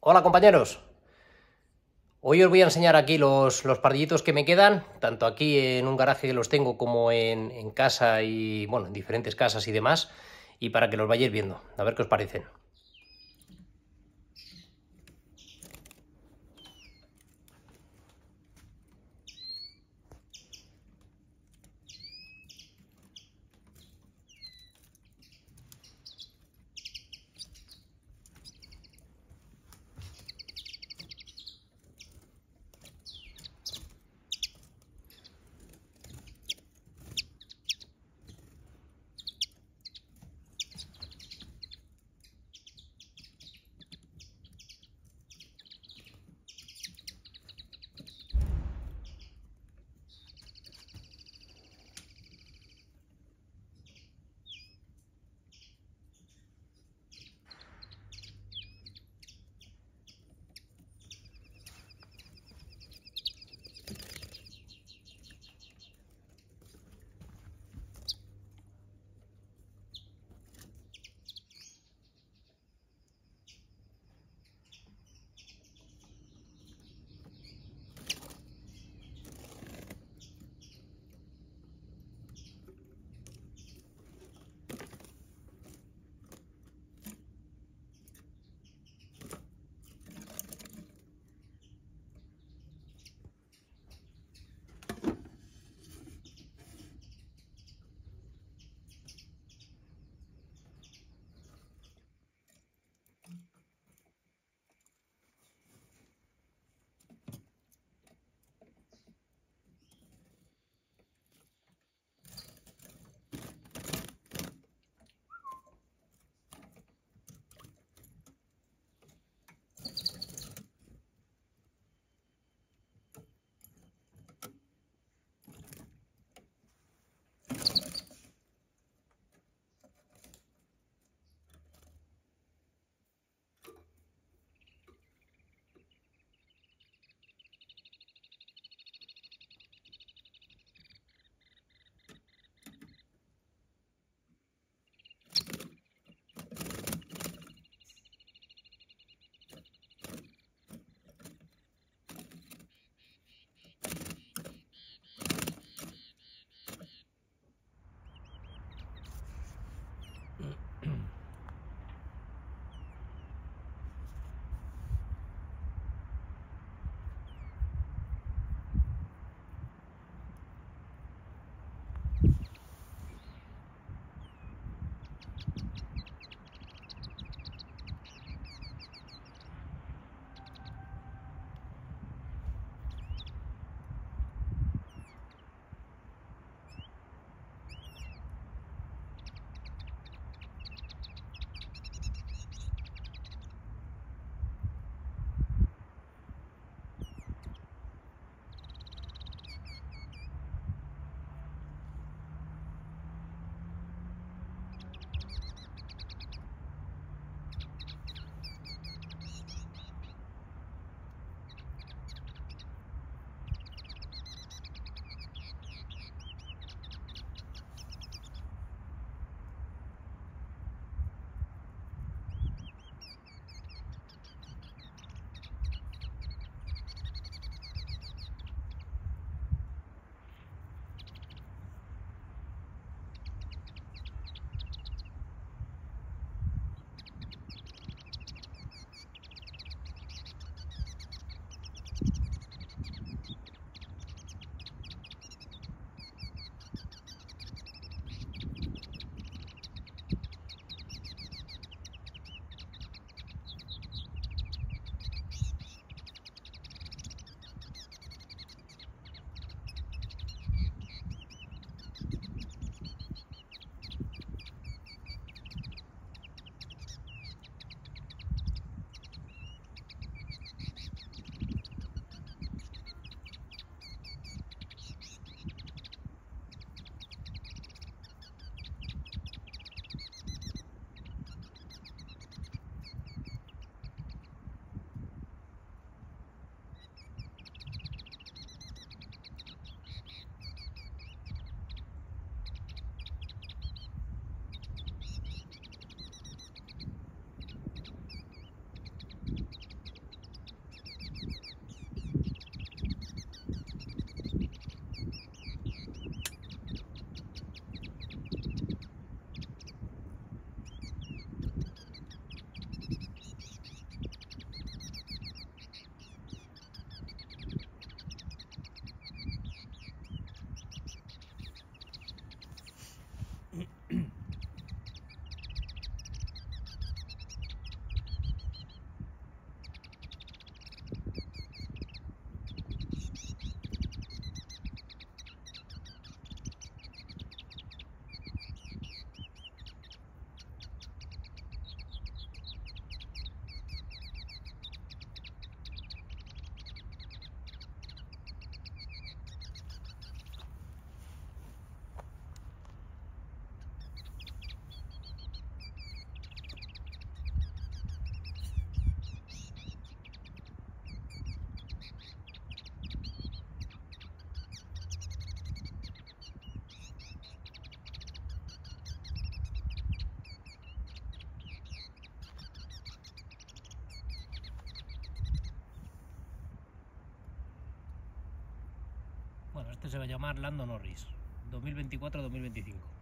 Hola compañeros, hoy os voy a enseñar aquí los, los pardillitos que me quedan, tanto aquí en un garaje que los tengo como en, en casa y bueno, en diferentes casas y demás, y para que los vayáis viendo, a ver qué os parecen. Este se va a llamar Lando Norris, 2024-2025.